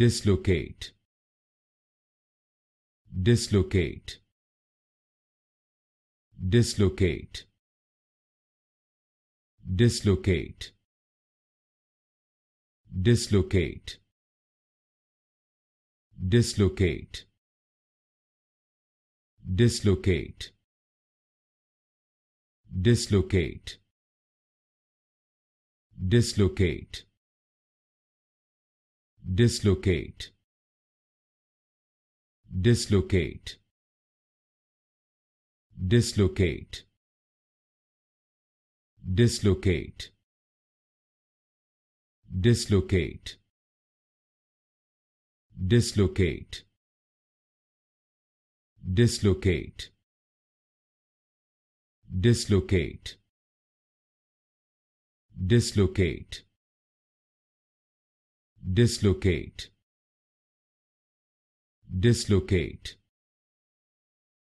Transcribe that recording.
dislocate dislocate dislocate dislocate dislocate dislocate dislocate dislocate dislocate dislocate dislocate dislocate dislocate dislocate dislocate dislocate dislocate dislocate dislocate dislocate